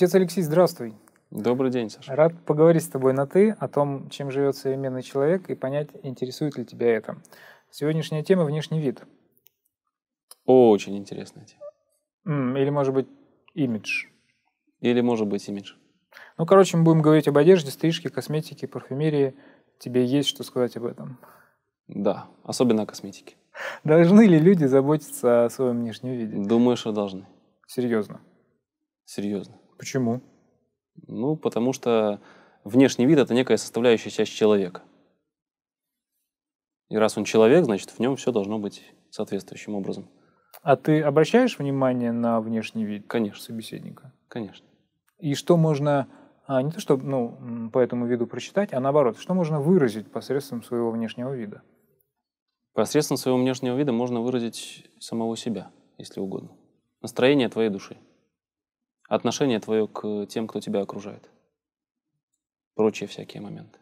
Отец Алексей, здравствуй. Добрый день, Саша. Рад поговорить с тобой на «ты», о том, чем живет современный человек, и понять, интересует ли тебя это. Сегодняшняя тема – внешний вид. Очень интересная тема. Или, может быть, имидж. Или, может быть, имидж. Ну, короче, мы будем говорить об одежде, стрижке, косметике, парфюмерии. Тебе есть что сказать об этом? Да, особенно о косметике. Должны ли люди заботиться о своем внешнем виде? Думаю, что а должны. Серьезно? Серьезно. Почему? Ну, потому что внешний вид — это некая составляющая часть человека. И раз он человек, значит, в нем все должно быть соответствующим образом. А ты обращаешь внимание на внешний вид Конечно. собеседника? Конечно. И что можно, а, не то что ну, по этому виду прочитать, а наоборот, что можно выразить посредством своего внешнего вида? Посредством своего внешнего вида можно выразить самого себя, если угодно. Настроение твоей души отношение твое к тем, кто тебя окружает. Прочие всякие моменты.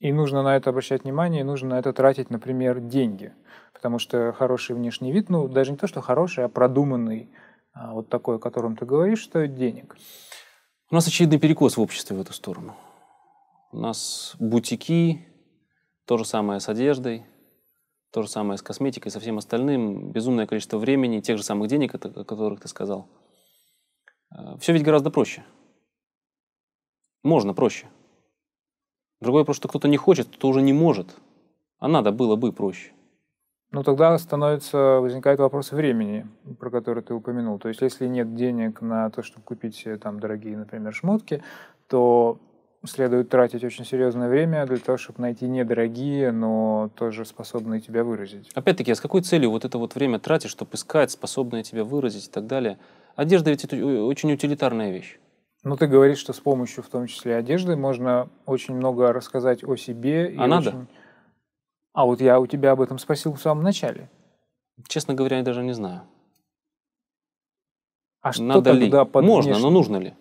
И нужно на это обращать внимание, и нужно на это тратить, например, деньги. Потому что хороший внешний вид, ну, даже не то, что хороший, а продуманный, а, вот такой, о котором ты говоришь, стоит денег. У нас очевидный перекос в обществе в эту сторону. У нас бутики, то же самое с одеждой, то же самое с косметикой, со всем остальным. Безумное количество времени, тех же самых денег, о которых ты сказал – Э, Все ведь гораздо проще. Можно проще. Другое просто что кто-то не хочет, кто-то уже не может. А надо было бы проще. Ну, тогда становится, возникает вопрос времени, про который ты упомянул. То есть, если нет денег на то, чтобы купить там дорогие, например, шмотки, то следует тратить очень серьезное время для того, чтобы найти недорогие, но тоже способные тебя выразить. Опять-таки, а с какой целью вот это вот время тратить, чтобы искать, способные тебя выразить и так далее – Одежда ведь это э, очень утилитарная вещь. Ну, ты говоришь, что с помощью, в том числе, одежды можно очень много рассказать о себе. А надо? А вот я у тебя об этом спросил в самом начале. Честно говоря, я даже не знаю. А что надо тогда ли? под Можно, внешним... но нужно ли?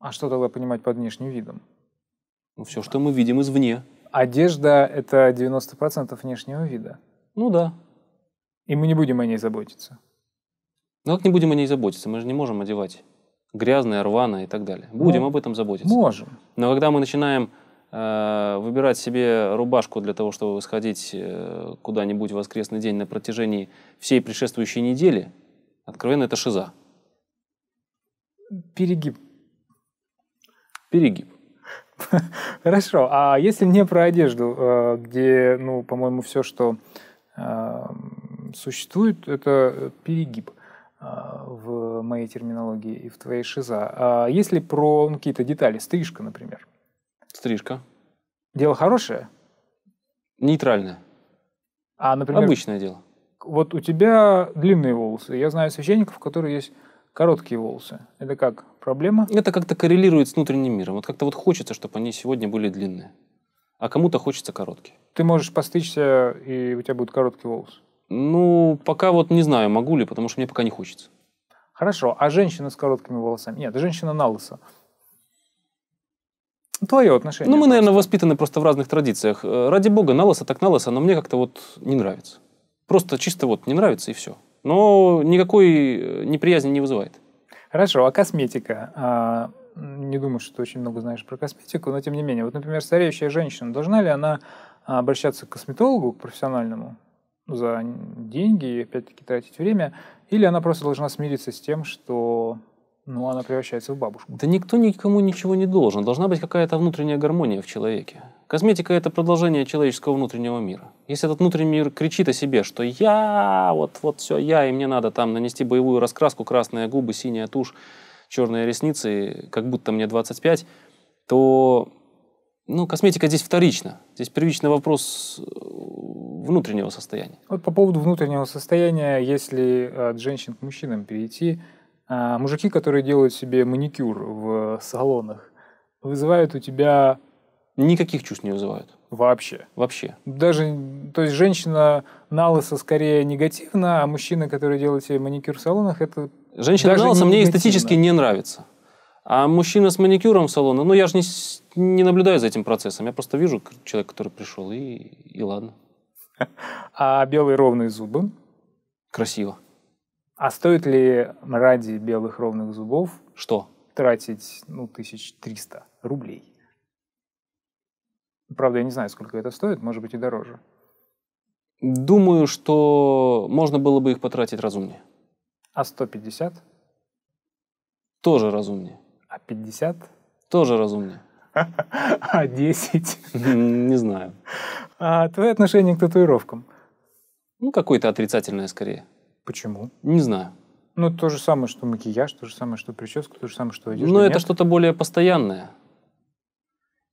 А что тогда понимать под внешним видом? Ну, все, что мы видим извне. Одежда – это 90% внешнего вида. Ну да. И мы не будем о ней заботиться. Ну как не будем о ней заботиться, мы же не можем одевать грязное, рваное и так далее. Ну, будем ну, об этом заботиться. Можем. Но когда мы начинаем э, выбирать себе рубашку для того, чтобы сходить э, куда-нибудь в воскресный день на протяжении всей предшествующей недели, откровенно это шиза. Перегиб. Перегиб. Хорошо. А если не про одежду, э, где, ну, по-моему, все, что э, существует, это перегиб моей терминологии и в твоей шиза. А если про ну, какие-то детали, стрижка, например. Стрижка. Дело хорошее? Нейтральное. А, например... Обычное дело. Вот у тебя длинные волосы. Я знаю священников, у которых есть короткие волосы. Это как? Проблема? Это как-то коррелирует с внутренним миром. Вот как-то вот хочется, чтобы они сегодня были длинные. А кому-то хочется короткие. Ты можешь постричься, и у тебя будут короткие волосы? Ну, пока вот не знаю, могу ли, потому что мне пока не хочется. Хорошо, а женщина с короткими волосами? Нет, женщина на лысо. Твое отношение. Ну, мы, наверное, воспитаны просто в разных традициях. Э, ради бога, на лысо так на лысо, но мне как-то вот не нравится. Просто чисто вот не нравится и все. Но никакой э, неприязни не вызывает. Хорошо, а косметика? А, не думаю, что ты очень много знаешь про косметику, но тем не менее. Вот, например, стареющая женщина, должна ли она обращаться к косметологу, к профессиональному? за деньги и опять-таки тратить время, или она просто должна смириться с тем, что ну, она превращается в бабушку. Да никто никому ничего не должен. Должна быть какая-то внутренняя гармония в человеке. Косметика – это продолжение человеческого внутреннего мира. Если этот внутренний мир кричит о себе, что я, вот, вот все я, и мне надо там нанести боевую раскраску, красные губы, синяя тушь, черные ресницы, как будто мне 25, то ну, косметика здесь вторична. Здесь первичный вопрос э, внутреннего состояния? Вот по поводу внутреннего состояния, если э, от женщин к мужчинам перейти, э, мужики, которые делают себе маникюр в салонах, вызывают у тебя... Никаких чувств не вызывают. Вообще. Вообще. Даже, то есть женщина на лысо скорее негативно, а мужчина, который делает себе маникюр в салонах, это Женщина даже на лысо мне эстетически не нравится. А мужчина с маникюром в салоне. ну я же не, не наблюдаю за этим процессом, я просто вижу человека, который пришел, и, и ладно. А белые ровные зубы? Красиво. А стоит ли ради белых ровных зубов что? Тратить, ну, 1300 рублей. Правда, я не знаю, сколько это стоит, может быть и дороже. Думаю, что можно было бы их потратить разумнее. А 150? Тоже разумнее. А 50? Тоже разумнее. А 10? Не знаю. А твое отношение к татуировкам? Ну, какое-то отрицательное скорее. Почему? Не знаю. Ну, то же самое, что макияж, то же самое, что прическа, то же самое, что одежда. Но это что-то более постоянное.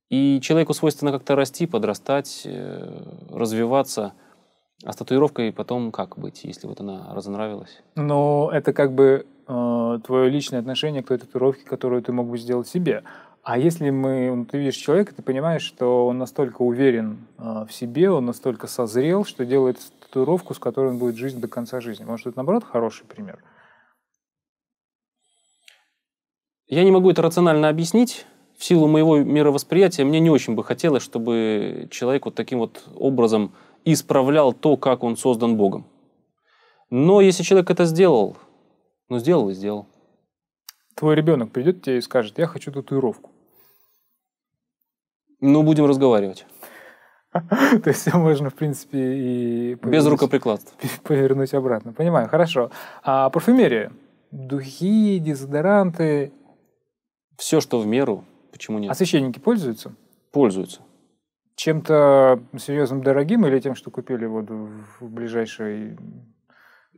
И человеку свойственно как-то расти, подрастать, э, развиваться. А с татуировкой потом как быть, если вот она разонравилась? Но это как бы э, твое личное отношение к той татуировке, которую ты мог бы сделать себе. А если мы, ну, ты видишь человека, ты понимаешь, что он настолько уверен а, в себе, он настолько созрел, что делает татуировку, с которой он будет жить до конца жизни. Может, это, наоборот, хороший пример? Я не могу это рационально объяснить. В силу моего мировосприятия мне не очень бы хотелось, чтобы человек вот таким вот образом исправлял то, как он создан Богом. Но если человек это сделал, ну сделал и сделал. Твой ребенок придет к тебе и скажет, я хочу татуировку. Ну, будем разговаривать. То есть все можно, в принципе, и... Без рукоприкладства. Повернуть обратно. Понимаю, хорошо. А парфюмерия? Духи, дезодоранты? Все, что в меру. Почему нет? А священники пользуются? Пользуются. Чем-то серьезным дорогим или тем, что купили вот в ближайшей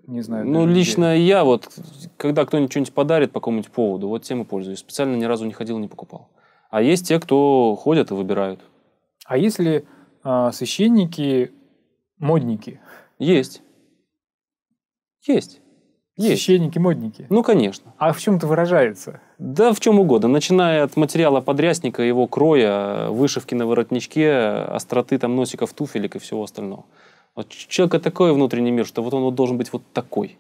не знаю. Ну, лично людей. я вот, когда кто-нибудь что-нибудь подарит по какому-нибудь поводу, вот тем и пользуюсь. Специально ни разу не ходил, не покупал. А есть те, кто ходят и выбирают. А если а, священники модники? Есть. Есть. Есть. Священники-модники. Ну, конечно. А в чем это выражается? Да в чем угодно. Начиная от материала подрясника, его кроя, вышивки на воротничке, остроты там носиков, туфелек и всего остального. Вот человека такой внутренний мир, что вот он вот должен быть вот такой.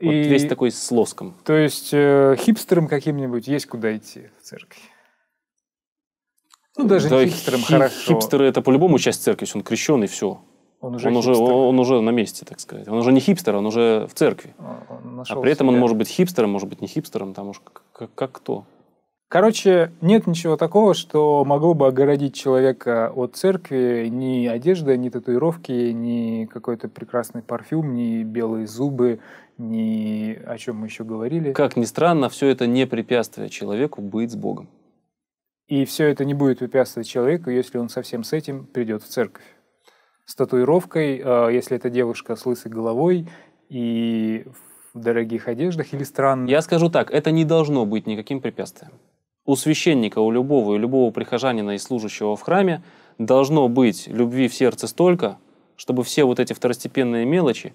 Вот и... весь такой с лоском. То есть э, хипстерам каким-нибудь есть куда идти в церкви? Ну, э, даже да, хипстерам хи- хорошо. Хипстеры – это по-любому часть церкви, он крещен и все. Он уже, он, уже, он уже на месте, так сказать. Он уже не хипстер, он уже в церкви. А, он а при этом себя. он может быть хипстером, может быть не хипстером, там уж как, как кто. Короче, нет ничего такого, что могло бы огородить человека от церкви ни одежда, ни татуировки, ни какой-то прекрасный парфюм, ни белые зубы, ни о чем мы еще говорили. Как ни странно, все это не препятствие человеку быть с Богом. И все это не будет препятствовать человеку, если он совсем с этим придет в церковь. С татуировкой, э, если это девушка с лысой головой и в дорогих одеждах или странно. Я скажу так, это не должно быть никаким препятствием у священника, у любого, и любого прихожанина и служащего в храме должно быть любви в сердце столько, чтобы все вот эти второстепенные мелочи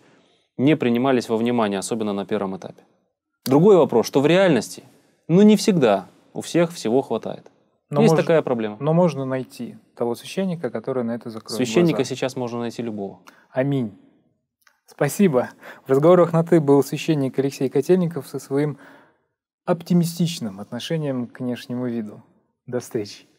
не принимались во внимание, особенно на первом этапе. Другой вопрос, что в реальности, ну не всегда у всех всего хватает. Но Есть мож... такая проблема. Но можно найти того священника, который на это закроет Священника глаза. сейчас можно найти любого. Аминь. Спасибо. В разговорах на «ты» был священник Алексей Котельников со своим оптимистичным отношением к внешнему виду. До встречи!